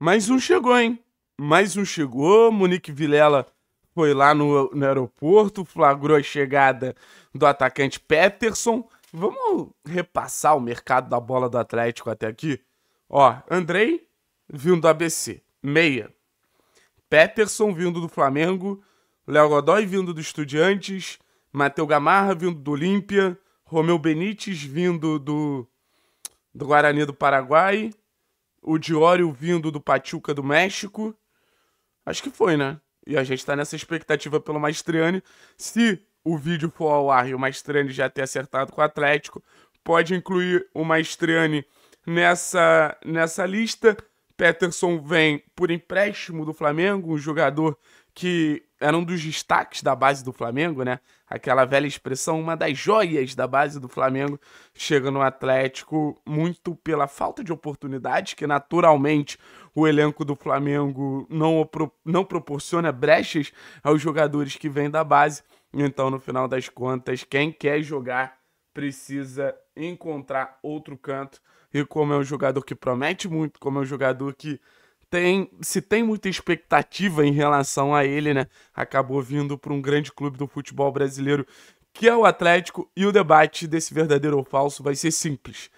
Mais um chegou, hein? Mais um chegou. Monique Vilela foi lá no, no aeroporto, flagrou a chegada do atacante Peterson. Vamos repassar o mercado da bola do Atlético até aqui? Ó, Andrei, vindo do ABC, meia. Peterson, vindo do Flamengo. Léo Godoy, vindo do Estudiantes. Matheus Gamarra, vindo do Olímpia. Romeu Benítez, vindo do, do Guarani do Paraguai o Diório vindo do Pachuca do México. Acho que foi, né? E a gente tá nessa expectativa pelo Mastriani. Se o vídeo for ao ar e o Mastriani já ter acertado com o Atlético, pode incluir o Mastriani nessa, nessa lista. Peterson vem por empréstimo do Flamengo, um jogador que era um dos destaques da base do Flamengo, né? Aquela velha expressão, uma das joias da base do Flamengo, chega no Atlético muito pela falta de oportunidade, que naturalmente o elenco do Flamengo não, não proporciona brechas aos jogadores que vêm da base. Então, no final das contas, quem quer jogar precisa encontrar outro canto. E como é um jogador que promete muito, como é um jogador que tem, se tem muita expectativa em relação a ele, né? Acabou vindo para um grande clube do futebol brasileiro, que é o Atlético, e o debate desse verdadeiro ou falso vai ser simples.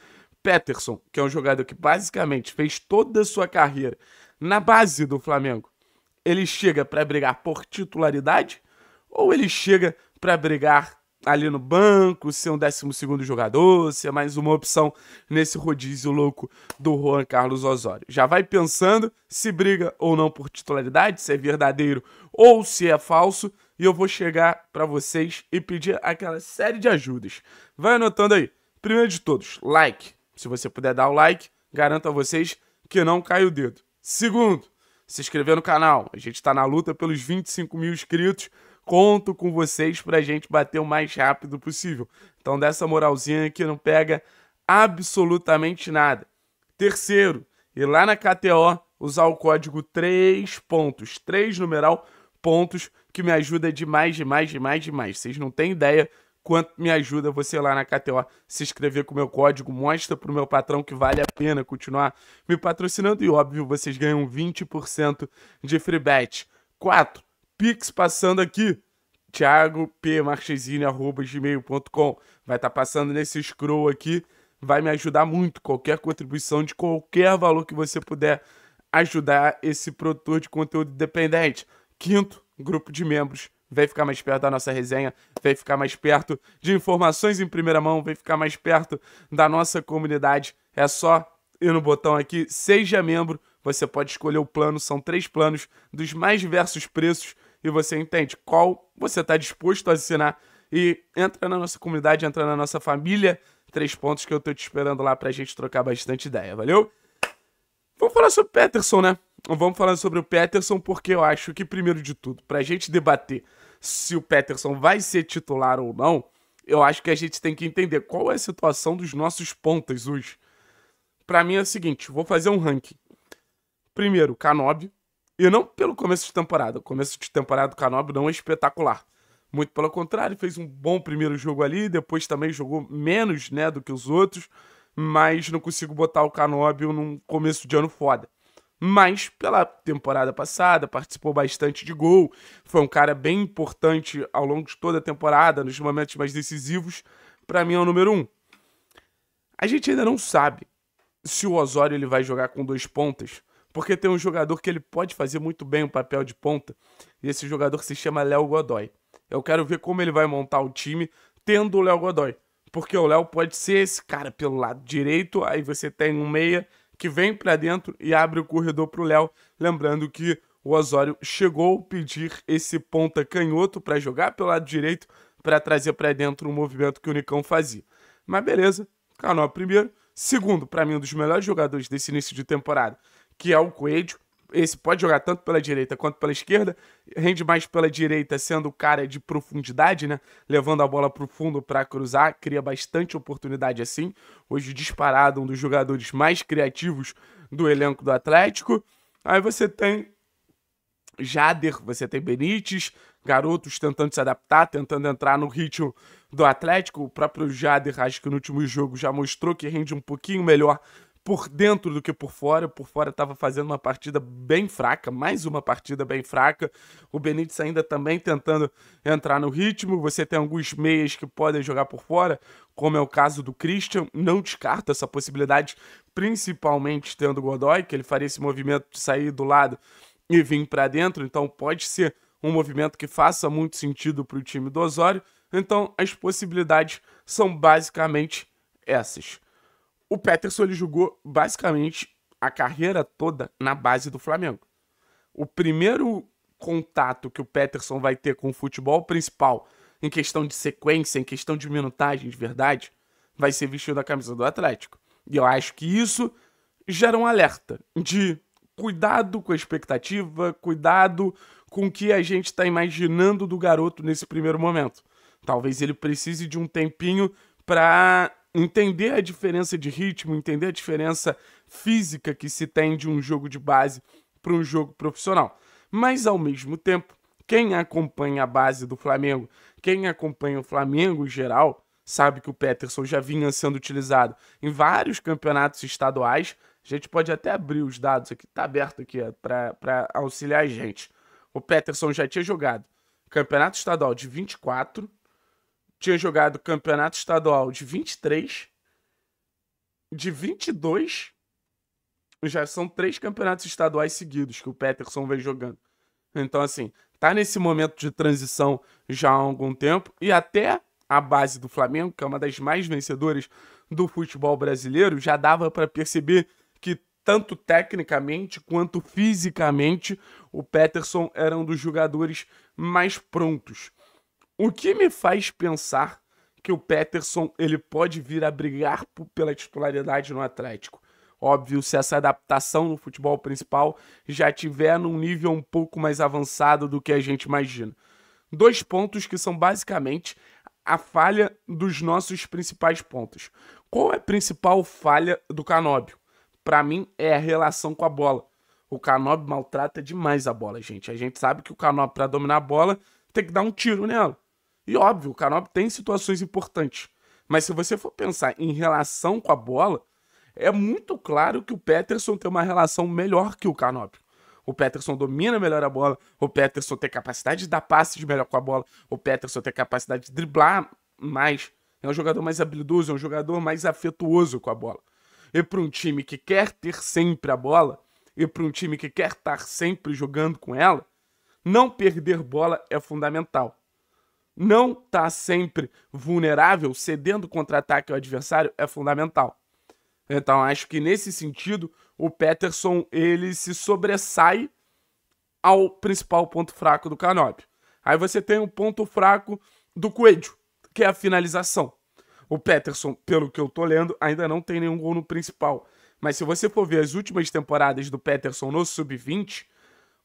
Peterson, que é um jogador que basicamente fez toda a sua carreira na base do Flamengo, ele chega para brigar por titularidade ou ele chega para brigar ali no banco, ser é um 12 jogador, ser é mais uma opção nesse rodízio louco do Juan Carlos Osório. Já vai pensando se briga ou não por titularidade, se é verdadeiro ou se é falso, e eu vou chegar para vocês e pedir aquela série de ajudas. Vai anotando aí. Primeiro de todos, like. Se você puder dar o like, garanto a vocês que não cai o dedo. Segundo, se inscrever no canal. A gente está na luta pelos 25 mil inscritos conto com vocês para a gente bater o mais rápido possível. Então, dessa moralzinha que não pega absolutamente nada. Terceiro, e lá na KTO usar o código 3 pontos, 3 numeral pontos, que me ajuda demais, demais, demais, demais. Vocês não têm ideia quanto me ajuda você lá na KTO se inscrever com o meu código, mostra o meu patrão que vale a pena continuar me patrocinando e óbvio vocês ganham 20% de free bet. 4. Pix passando aqui. Thiago P. Marchesini, arroba gmail.com. Vai estar tá passando nesse scroll aqui. Vai me ajudar muito. Qualquer contribuição de qualquer valor que você puder ajudar esse produtor de conteúdo independente. Quinto, grupo de membros. vai ficar mais perto da nossa resenha, vai ficar mais perto de informações em primeira mão, vai ficar mais perto da nossa comunidade. É só ir no botão aqui, seja membro. Você pode escolher o plano, são três planos dos mais diversos preços e você entende qual você está disposto a assinar. E entra na nossa comunidade, entra na nossa família. Três pontos que eu tô te esperando lá pra gente trocar bastante ideia, valeu? Vamos falar sobre o Peterson, né? Vamos falar sobre o Peterson porque eu acho que, primeiro de tudo, pra gente debater se o Peterson vai ser titular ou não, eu acho que a gente tem que entender qual é a situação dos nossos pontas hoje. Pra mim é o seguinte, vou fazer um ranking. Primeiro, Canobi. E não pelo começo de temporada. O começo de temporada do Canobio não é espetacular. Muito pelo contrário, fez um bom primeiro jogo ali, depois também jogou menos né, do que os outros, mas não consigo botar o Canobbio num começo de ano foda. Mas pela temporada passada, participou bastante de gol, foi um cara bem importante ao longo de toda a temporada, nos momentos mais decisivos, para mim é o número um. A gente ainda não sabe se o Osório ele vai jogar com dois pontas porque tem um jogador que ele pode fazer muito bem o papel de ponta, e esse jogador se chama Léo Godoy. Eu quero ver como ele vai montar o time tendo o Léo Godoy. Porque o Léo pode ser esse cara pelo lado direito, aí você tem um meia que vem para dentro e abre o corredor pro Léo. Lembrando que o Osório chegou a pedir esse ponta canhoto para jogar pelo lado direito para trazer para dentro o um movimento que o Nicão fazia. Mas beleza, canal primeiro. Segundo, para mim, um dos melhores jogadores desse início de temporada que é o Coelho. Esse pode jogar tanto pela direita quanto pela esquerda. Rende mais pela direita, sendo o cara de profundidade, né? Levando a bola para o fundo para cruzar, cria bastante oportunidade assim. Hoje, disparado, um dos jogadores mais criativos do elenco do Atlético. Aí você tem Jader, você tem Benítez, garotos tentando se adaptar, tentando entrar no ritmo do Atlético. O próprio Jader, acho que no último jogo já mostrou que rende um pouquinho melhor por dentro do que por fora. Por fora estava fazendo uma partida bem fraca, mais uma partida bem fraca. O Benítez ainda também tentando entrar no ritmo. Você tem alguns meias que podem jogar por fora, como é o caso do Christian. Não descarta essa possibilidade, principalmente tendo o Godoy, que ele faria esse movimento de sair do lado e vir para dentro. Então pode ser um movimento que faça muito sentido para o time do Osório. Então as possibilidades são basicamente essas. O Peterson ele jogou basicamente a carreira toda na base do Flamengo. O primeiro contato que o Peterson vai ter com o futebol principal, em questão de sequência, em questão de minutagem de verdade, vai ser vestido a camisa do Atlético. E eu acho que isso gera um alerta de cuidado com a expectativa, cuidado com o que a gente está imaginando do garoto nesse primeiro momento. Talvez ele precise de um tempinho para entender a diferença de ritmo, entender a diferença física que se tem de um jogo de base para um jogo profissional. Mas ao mesmo tempo, quem acompanha a base do Flamengo, quem acompanha o Flamengo em geral, sabe que o Peterson já vinha sendo utilizado em vários campeonatos estaduais. A gente pode até abrir os dados aqui, tá aberto aqui para auxiliar a gente. O Peterson já tinha jogado campeonato estadual de 24, tinha jogado campeonato estadual de 23, de 22, já são três campeonatos estaduais seguidos que o Peterson vem jogando. Então, assim, tá nesse momento de transição já há algum tempo e até a base do Flamengo, que é uma das mais vencedoras do futebol brasileiro, já dava para perceber que tanto tecnicamente quanto fisicamente o Peterson era um dos jogadores mais prontos. O que me faz pensar que o Peterson ele pode vir a brigar pela titularidade no Atlético? Óbvio, se essa adaptação no futebol principal já tiver num nível um pouco mais avançado do que a gente imagina. Dois pontos que são basicamente a falha dos nossos principais pontos. Qual é a principal falha do Canóbio? Para mim é a relação com a bola. O Canóbio maltrata demais a bola, gente. A gente sabe que o Canóbio para dominar a bola tem que dar um tiro nela. E óbvio, o Canop tem situações importantes. Mas se você for pensar em relação com a bola, é muito claro que o Peterson tem uma relação melhor que o Canop. O Peterson domina melhor a bola, o Peterson tem capacidade de dar passes melhor com a bola, o Peterson tem capacidade de driblar mais, é um jogador mais habilidoso, é um jogador mais afetuoso com a bola. E para um time que quer ter sempre a bola, e para um time que quer estar sempre jogando com ela, não perder bola é fundamental não estar tá sempre vulnerável, cedendo contra-ataque ao adversário, é fundamental. Então, acho que nesse sentido, o Peterson ele se sobressai ao principal ponto fraco do Canóbio. Aí você tem o um ponto fraco do Coelho, que é a finalização. O Peterson, pelo que eu tô lendo, ainda não tem nenhum gol no principal. Mas se você for ver as últimas temporadas do Peterson no sub-20,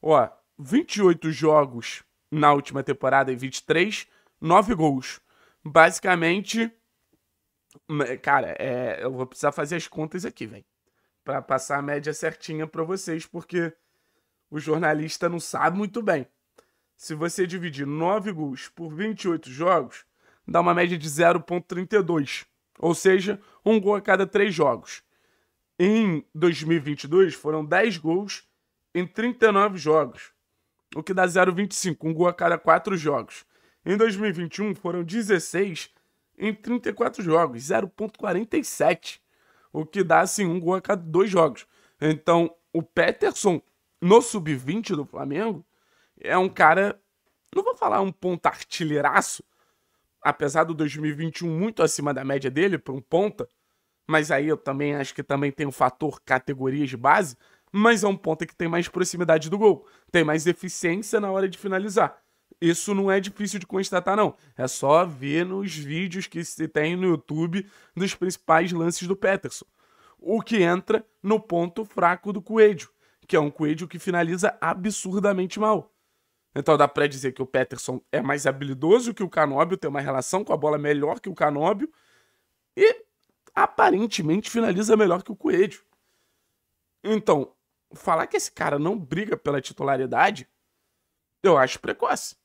ó, 28 jogos na última temporada e 23, nove gols. Basicamente, cara, é, eu vou precisar fazer as contas aqui, velho, Pra passar a média certinha para vocês, porque o jornalista não sabe muito bem. Se você dividir 9 gols por 28 jogos, dá uma média de 0.32, ou seja, um gol a cada 3 jogos. Em 2022 foram 10 gols em 39 jogos, o que dá 0.25, um gol a cada 4 jogos. Em 2021 foram 16 em 34 jogos, 0.47, o que dá assim um gol a cada dois jogos. Então, o Peterson no sub-20 do Flamengo é um cara, não vou falar um ponta artilheiraço, apesar do 2021 muito acima da média dele para um ponta, mas aí eu também acho que também tem o um fator categorias de base, mas é um ponta que tem mais proximidade do gol, tem mais eficiência na hora de finalizar. Isso não é difícil de constatar, não. É só ver nos vídeos que se tem no YouTube dos principais lances do Peterson. O que entra no ponto fraco do Coelho, que é um Coelho que finaliza absurdamente mal. Então dá pra dizer que o Peterson é mais habilidoso que o Canóbio, tem uma relação com a bola melhor que o Canóbio e aparentemente finaliza melhor que o Coelho. Então, falar que esse cara não briga pela titularidade, eu acho precoce.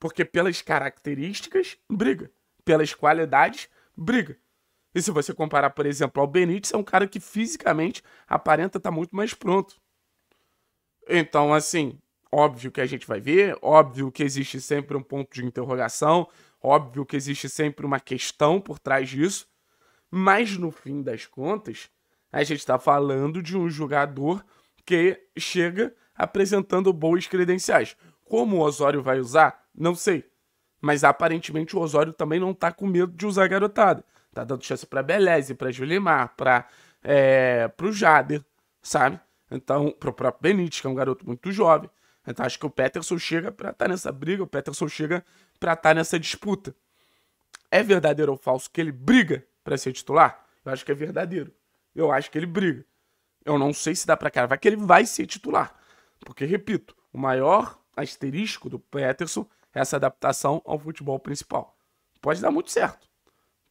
Porque pelas características, briga. Pelas qualidades, briga. E se você comparar, por exemplo, ao Benítez, é um cara que fisicamente aparenta estar tá muito mais pronto. Então, assim, óbvio que a gente vai ver, óbvio que existe sempre um ponto de interrogação, óbvio que existe sempre uma questão por trás disso, mas no fim das contas, a gente está falando de um jogador que chega apresentando boas credenciais. Como o Osório vai usar? Não sei. Mas aparentemente o Osório também não tá com medo de usar a garotada. Tá dando chance pra Beleze, pra Julimar, pra, é, pro Jader, sabe? Então, pro próprio Benítez, que é um garoto muito jovem. Então acho que o Peterson chega pra estar tá nessa briga, o Peterson chega pra estar tá nessa disputa. É verdadeiro ou falso que ele briga para ser titular? Eu acho que é verdadeiro. Eu acho que ele briga. Eu não sei se dá pra cara. Vai que ele vai ser titular. Porque, repito, o maior asterisco do Peterson essa adaptação ao futebol principal. Pode dar muito certo.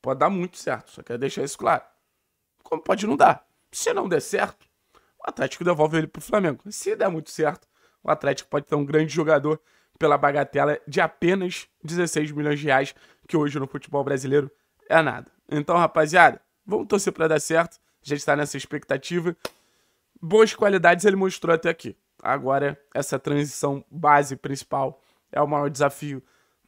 Pode dar muito certo. Só quero deixar isso claro. Como pode não dar? Se não der certo, o Atlético devolve ele pro Flamengo. Se der muito certo, o Atlético pode ter um grande jogador pela bagatela de apenas 16 milhões de reais, que hoje no futebol brasileiro é nada. Então, rapaziada, vamos torcer para dar certo. A gente está nessa expectativa. Boas qualidades ele mostrou até aqui. Agora, essa transição base principal é o maior desafio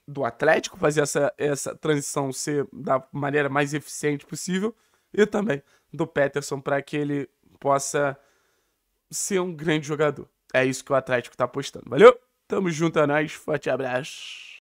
do Atlético, fazer essa, essa transição ser da maneira mais eficiente possível, e também do Peterson para que ele possa ser um grande jogador. É isso que o Atlético está apostando. Valeu? Tamo junto a é nós. Forte abraço.